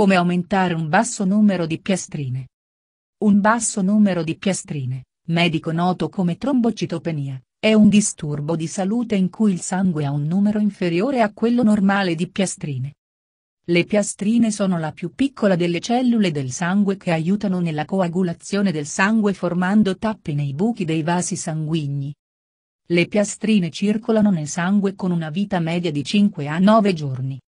Come aumentare un basso numero di piastrine. Un basso numero di piastrine, medico noto come trombocitopenia, è un disturbo di salute in cui il sangue ha un numero inferiore a quello normale di piastrine. Le piastrine sono la più piccola delle cellule del sangue che aiutano nella coagulazione del sangue formando tappi nei buchi dei vasi sanguigni. Le piastrine circolano nel sangue con una vita media di 5 a 9 giorni.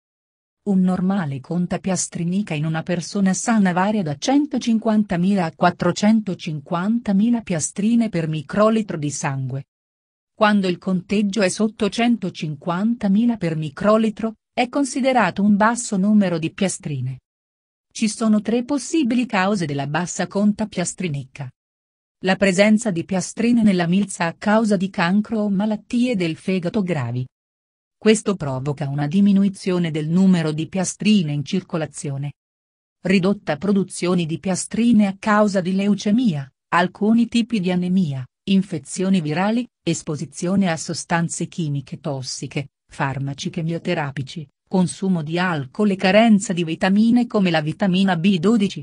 Un normale conta piastrinica in una persona sana varia da 150.000 a 450.000 piastrine per microlitro di sangue. Quando il conteggio è sotto 150.000 per microlitro, è considerato un basso numero di piastrine. Ci sono tre possibili cause della bassa conta piastrinica. La presenza di piastrine nella milza a causa di cancro o malattie del fegato gravi. Questo provoca una diminuzione del numero di piastrine in circolazione. Ridotta produzione di piastrine a causa di leucemia, alcuni tipi di anemia, infezioni virali, esposizione a sostanze chimiche tossiche, farmaci chemioterapici, consumo di alcol e carenza di vitamine come la vitamina B12.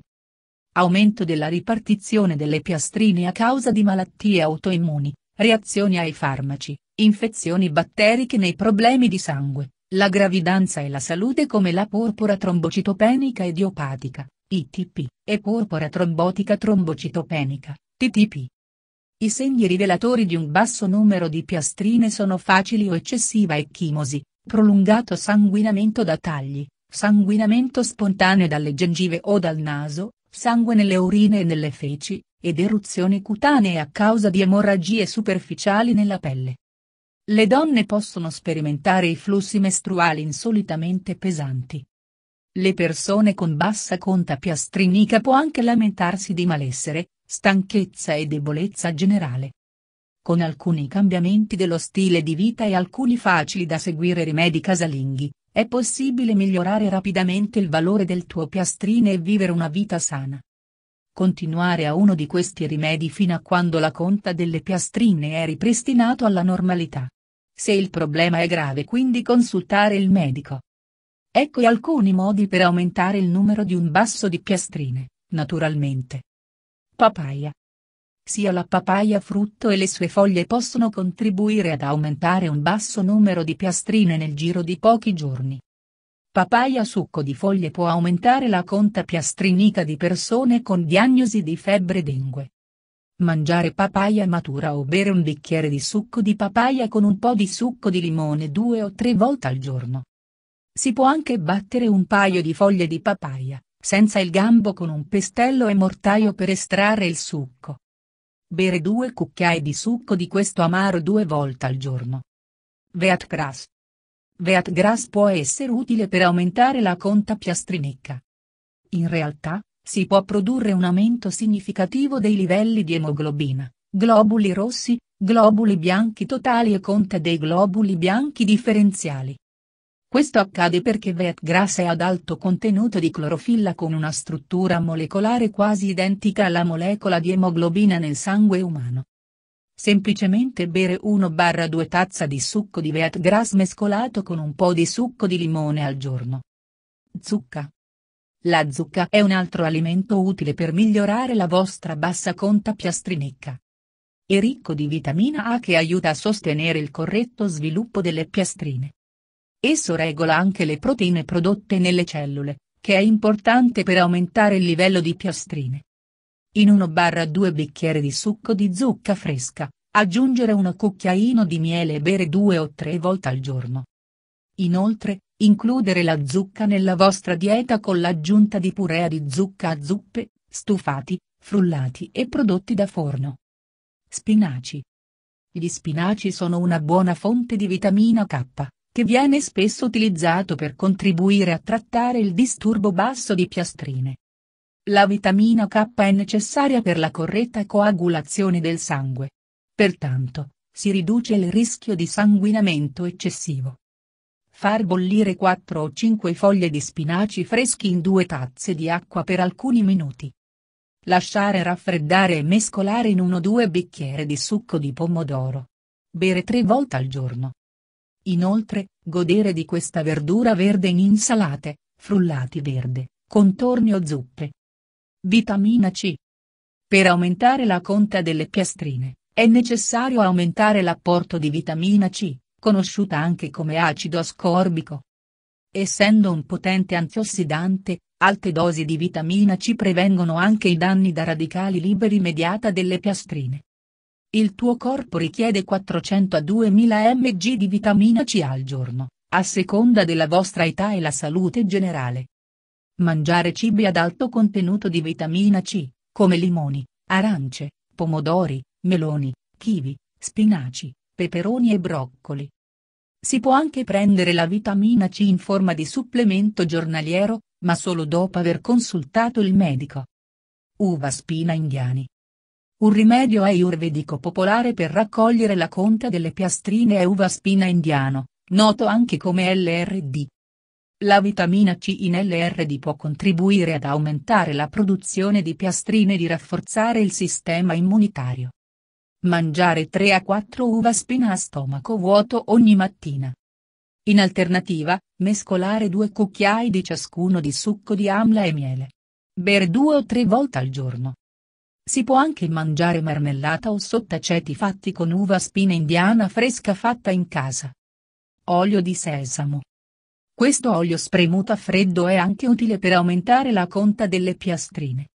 Aumento della ripartizione delle piastrine a causa di malattie autoimmuni, reazioni ai farmaci, infezioni batteriche nei problemi di sangue, la gravidanza e la salute come la porpora trombocitopenica idiopatica, ITP, e porpora trombotica trombocitopenica, TTP. I segni rivelatori di un basso numero di piastrine sono facili o eccessiva ecchimosi, prolungato sanguinamento da tagli, sanguinamento spontaneo dalle gengive o dal naso, sangue nelle urine e nelle feci, ed eruzioni cutanee a causa di emorragie superficiali nella pelle le donne possono sperimentare i flussi mestruali insolitamente pesanti. Le persone con bassa conta piastrinica può anche lamentarsi di malessere, stanchezza e debolezza generale. Con alcuni cambiamenti dello stile di vita e alcuni facili da seguire rimedi casalinghi, è possibile migliorare rapidamente il valore del tuo piastrine e vivere una vita sana. Continuare a uno di questi rimedi fino a quando la conta delle piastrine è ripristinato alla normalità. Se il problema è grave quindi consultare il medico. Ecco alcuni modi per aumentare il numero di un basso di piastrine, naturalmente. Papaya. Sia la papaya frutto e le sue foglie possono contribuire ad aumentare un basso numero di piastrine nel giro di pochi giorni. Papaya succo di foglie può aumentare la conta piastrinica di persone con diagnosi di febbre dengue. Mangiare papaya matura o bere un bicchiere di succo di papaya con un po' di succo di limone due o tre volte al giorno. Si può anche battere un paio di foglie di papaya, senza il gambo con un pestello e mortaio per estrarre il succo. Bere due cucchiai di succo di questo amaro due volte al giorno. Veat Gras. Veat Gras può essere utile per aumentare la conta piastrinica. In realtà, si può produrre un aumento significativo dei livelli di emoglobina, globuli rossi, globuli bianchi totali e conta dei globuli bianchi differenziali. Questo accade perché VET grassa è ad alto contenuto di clorofilla con una struttura molecolare quasi identica alla molecola di emoglobina nel sangue umano. Semplicemente bere 1-2 tazza di succo di VET grass mescolato con un po' di succo di limone al giorno. Zucca la zucca è un altro alimento utile per migliorare la vostra bassa conta piastrinica. È ricco di vitamina A che aiuta a sostenere il corretto sviluppo delle piastrine. Esso regola anche le proteine prodotte nelle cellule, che è importante per aumentare il livello di piastrine. In 1-2 bicchieri di succo di zucca fresca, aggiungere un cucchiaino di miele e bere 2 o 3 volte al giorno. Inoltre, Includere la zucca nella vostra dieta con l'aggiunta di purea di zucca a zuppe, stufati, frullati e prodotti da forno. Spinaci. Gli spinaci sono una buona fonte di vitamina K, che viene spesso utilizzato per contribuire a trattare il disturbo basso di piastrine. La vitamina K è necessaria per la corretta coagulazione del sangue. Pertanto, si riduce il rischio di sanguinamento eccessivo. Far bollire 4 o 5 foglie di spinaci freschi in due tazze di acqua per alcuni minuti. Lasciare raffreddare e mescolare in 1-2 bicchiere di succo di pomodoro. Bere tre volte al giorno. Inoltre, godere di questa verdura verde in insalate, frullati verde, contorni o zuppe. Vitamina C. Per aumentare la conta delle piastrine, è necessario aumentare l'apporto di vitamina C, conosciuta anche come acido ascorbico. Essendo un potente antiossidante, alte dosi di vitamina C prevengono anche i danni da radicali liberi mediata delle piastrine. Il tuo corpo richiede 400 a 2000 mg di vitamina C al giorno, a seconda della vostra età e la salute generale. Mangiare cibi ad alto contenuto di vitamina C, come limoni, arance, pomodori, meloni, kiwi, spinaci, peperoni e broccoli. Si può anche prendere la vitamina C in forma di supplemento giornaliero, ma solo dopo aver consultato il medico. Uva spina indiani. Un rimedio ayurvedico popolare per raccogliere la conta delle piastrine è uva spina indiano, noto anche come LRD. La vitamina C in LRD può contribuire ad aumentare la produzione di piastrine e di rafforzare il sistema immunitario. Mangiare 3 a 4 uva spina a stomaco vuoto ogni mattina. In alternativa, mescolare due cucchiai di ciascuno di succo di amla e miele. Bere due o tre volte al giorno. Si può anche mangiare marmellata o sottaceti fatti con uva spina indiana fresca fatta in casa. Olio di sesamo. Questo olio spremuto a freddo è anche utile per aumentare la conta delle piastrine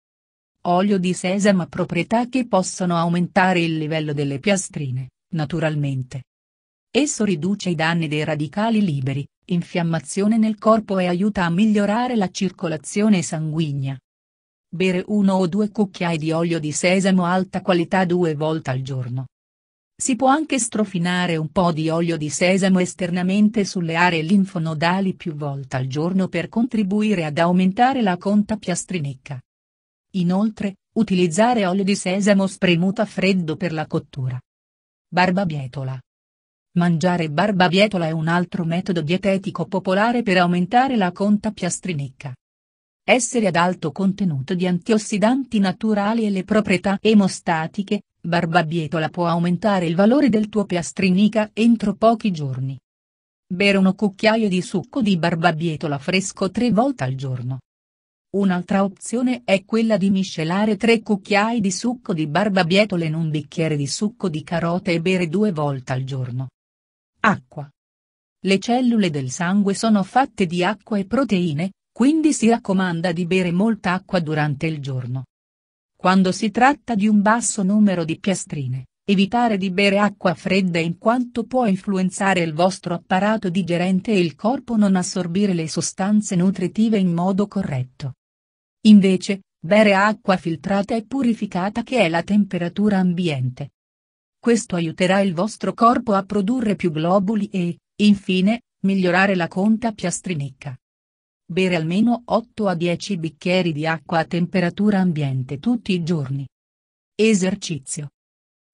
olio di sesamo ha proprietà che possono aumentare il livello delle piastrine, naturalmente. Esso riduce i danni dei radicali liberi, infiammazione nel corpo e aiuta a migliorare la circolazione sanguigna. Bere uno o due cucchiai di olio di sesamo alta qualità due volte al giorno. Si può anche strofinare un po' di olio di sesamo esternamente sulle aree linfonodali più volte al giorno per contribuire ad aumentare la conta piastrinecca. Inoltre, utilizzare olio di sesamo spremuto a freddo per la cottura. Barbabietola. Mangiare barbabietola è un altro metodo dietetico popolare per aumentare la conta piastrinica. Essere ad alto contenuto di antiossidanti naturali e le proprietà emostatiche, barbabietola può aumentare il valore del tuo piastrinica entro pochi giorni. Bere un cucchiaio di succo di barbabietola fresco tre volte al giorno. Un'altra opzione è quella di miscelare tre cucchiai di succo di barbabietole in un bicchiere di succo di carote e bere due volte al giorno. Acqua. Le cellule del sangue sono fatte di acqua e proteine, quindi si raccomanda di bere molta acqua durante il giorno. Quando si tratta di un basso numero di piastrine, evitare di bere acqua fredda in quanto può influenzare il vostro apparato digerente e il corpo non assorbire le sostanze nutritive in modo corretto. Invece, bere acqua filtrata e purificata che è la temperatura ambiente. Questo aiuterà il vostro corpo a produrre più globuli e, infine, migliorare la conta piastrinica. Bere almeno 8 a 10 bicchieri di acqua a temperatura ambiente tutti i giorni. Esercizio.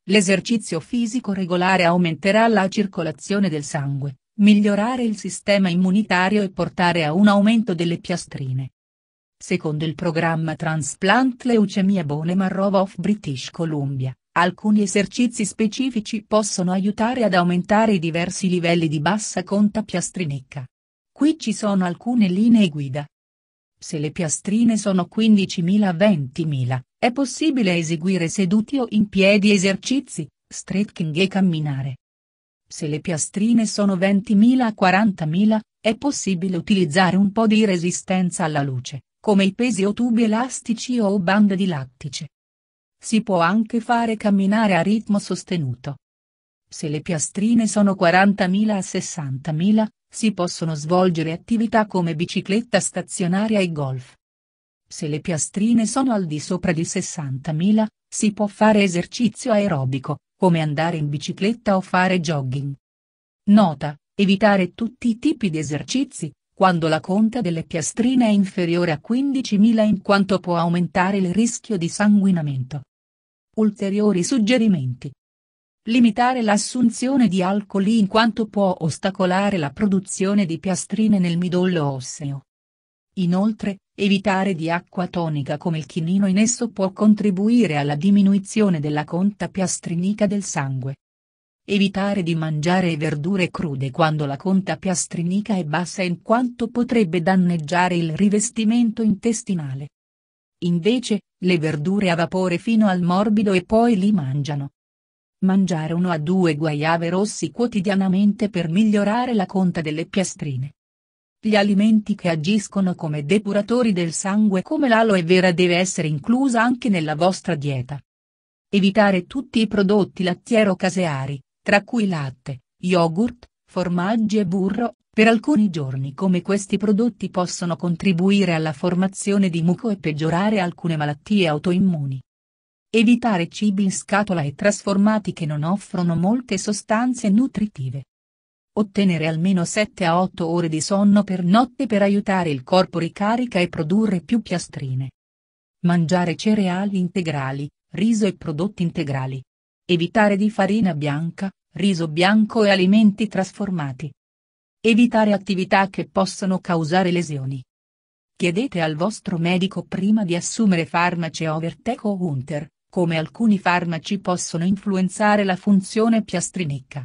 L'esercizio fisico regolare aumenterà la circolazione del sangue, migliorare il sistema immunitario e portare a un aumento delle piastrine. Secondo il programma Transplant Leucemia Bone Marrow of British Columbia, alcuni esercizi specifici possono aiutare ad aumentare i diversi livelli di bassa conta piastrinica. Qui ci sono alcune linee guida. Se le piastrine sono 15.000-20.000, a è possibile eseguire seduti o in piedi esercizi, stretching e camminare. Se le piastrine sono 20.000-40.000, a è possibile utilizzare un po' di resistenza alla luce, come i pesi o tubi elastici o bande di lattice. Si può anche fare camminare a ritmo sostenuto. Se le piastrine sono 40.000 a 60.000, si possono svolgere attività come bicicletta stazionaria e golf. Se le piastrine sono al di sopra di 60.000, si può fare esercizio aerobico, come andare in bicicletta o fare jogging. Nota, evitare tutti i tipi di esercizi, quando la conta delle piastrine è inferiore a 15.000 in quanto può aumentare il rischio di sanguinamento. Ulteriori suggerimenti. Limitare l'assunzione di alcol in quanto può ostacolare la produzione di piastrine nel midollo osseo. Inoltre, evitare di acqua tonica come il chinino in esso può contribuire alla diminuzione della conta piastrinica del sangue evitare di mangiare verdure crude quando la conta piastrinica è bassa in quanto potrebbe danneggiare il rivestimento intestinale. Invece, le verdure a vapore fino al morbido e poi li mangiano. Mangiare uno a due guaiave rossi quotidianamente per migliorare la conta delle piastrine. Gli alimenti che agiscono come depuratori del sangue come l'aloe vera deve essere inclusa anche nella vostra dieta evitare tutti i prodotti lattiero-caseari, tra cui latte, yogurt, formaggi e burro, per alcuni giorni come questi prodotti possono contribuire alla formazione di muco e peggiorare alcune malattie autoimmuni. Evitare cibi in scatola e trasformati che non offrono molte sostanze nutritive. Ottenere almeno 7 a 8 ore di sonno per notte per aiutare il corpo ricarica e produrre più piastrine. Mangiare cereali integrali, riso e prodotti integrali. Evitare di farina bianca, riso bianco e alimenti trasformati. Evitare attività che possono causare lesioni. Chiedete al vostro medico prima di assumere farmaci Overtech o Hunter, come alcuni farmaci possono influenzare la funzione piastrinica.